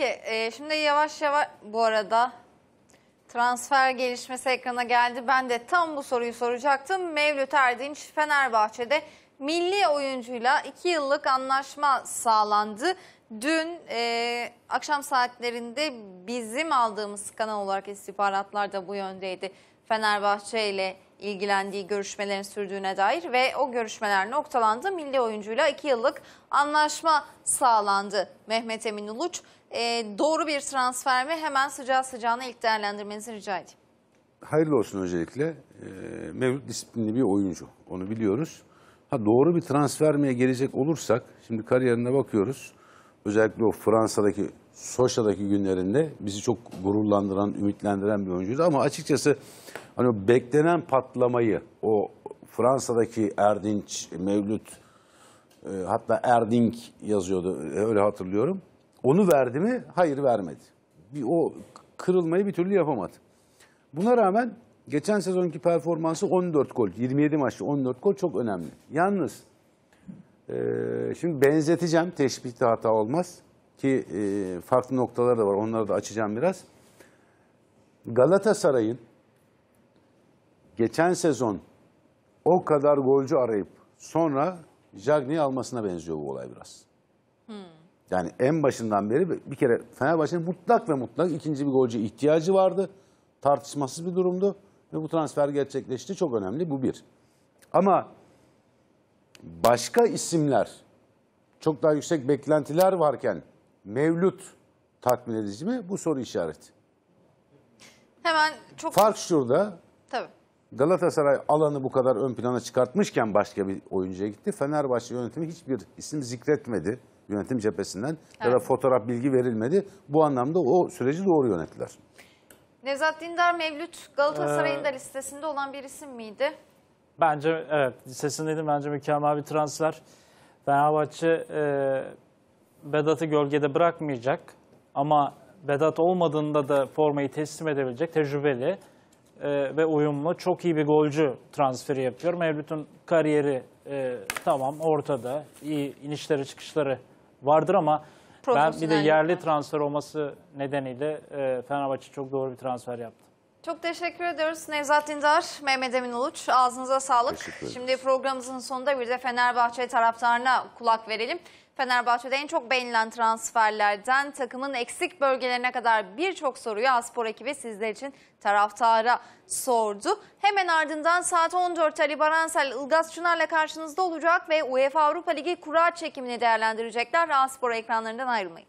Peki e, şimdi yavaş yavaş bu arada transfer gelişmesi ekrana geldi. Ben de tam bu soruyu soracaktım. Mevlüt Erdinç Fenerbahçe'de milli oyuncuyla 2 yıllık anlaşma sağlandı. Dün e, akşam saatlerinde bizim aldığımız kanal olarak istihbaratlar da bu yöndeydi. Fenerbahçe ile ilgilendiği görüşmelerin sürdüğüne dair ve o görüşmeler noktalandı. Milli oyuncuyla iki yıllık anlaşma sağlandı Mehmet Emin Uluç. E, doğru bir transfer mi? Hemen sıcağı sıcağına ilk değerlendirmenizi rica edeyim. Hayırlı olsun öncelikle. E, mevcut disiplinli bir oyuncu. Onu biliyoruz. Ha doğru bir transfer miye gelecek olursak, şimdi kariyerine bakıyoruz özellikle o Fransa'daki Soşa'daki günlerinde bizi çok gururlandıran, ümitlendiren bir oyuncuydu. Ama açıkçası hani o beklenen patlamayı, o Fransa'daki Erdinç, Mevlüt, e, hatta Erdink yazıyordu, e, öyle hatırlıyorum. Onu verdi mi? Hayır vermedi. Bir, o kırılmayı bir türlü yapamadı. Buna rağmen geçen sezonki performansı 14 gol, 27 maçta 14 gol çok önemli. Yalnız ee, şimdi benzeteceğim, teşbihte hata olmaz ki e, farklı noktalar da var, onları da açacağım biraz. Galatasaray'ın geçen sezon o kadar golcü arayıp sonra Jagni'yi almasına benziyor bu olay biraz. Hmm. Yani en başından beri bir kere Fenerbahçe'nin mutlak ve mutlak ikinci bir golcü ihtiyacı vardı. Tartışmasız bir durumdu ve bu transfer gerçekleşti. Çok önemli bu bir. Ama başka isimler çok daha yüksek beklentiler varken Mevlüt tatmin edici mi? Bu soru işareti. Hemen çok... Fark şurada. Tabii. Galatasaray alanı bu kadar ön plana çıkartmışken başka bir oyuncuya gitti. Fenerbahçe yönetimi hiçbir isim zikretmedi yönetim cephesinden evet. ya da fotoğraf bilgi verilmedi. Bu anlamda o süreci doğru yönettiler. Nevzat Dindar Mevlüt Galatasaray'ın ee... da listesinde olan bir isim miydi? Bence evet sesini dedim bence mükemmel bir transfer. Fenerbahçe e, Vedat'ı gölgede bırakmayacak ama Vedat olmadığında da formayı teslim edebilecek tecrübeli e, ve uyumlu çok iyi bir golcü transferi yapıyor. Mevlüt'ün kariyeri e, tamam ortada iyi inişleri çıkışları vardır ama ben bir de yerli transfer olması nedeniyle e, Fenerbahçe çok doğru bir transfer yaptı. Çok teşekkür ediyoruz Nevzat Dindar, Mehmet Emin Uluç. Ağzınıza sağlık. Şimdi programımızın sonunda bir de Fenerbahçe taraftarına kulak verelim. Fenerbahçe'de en çok beğenilen transferlerden takımın eksik bölgelerine kadar birçok soruyu Aspor ekibi sizler için taraftara sordu. Hemen ardından saat 14 Ali Baransel Ilgaz Çınar'la karşınızda olacak ve UEFA Avrupa Ligi kura çekimini değerlendirecekler. Aspor ekranlarından ayrılmayın.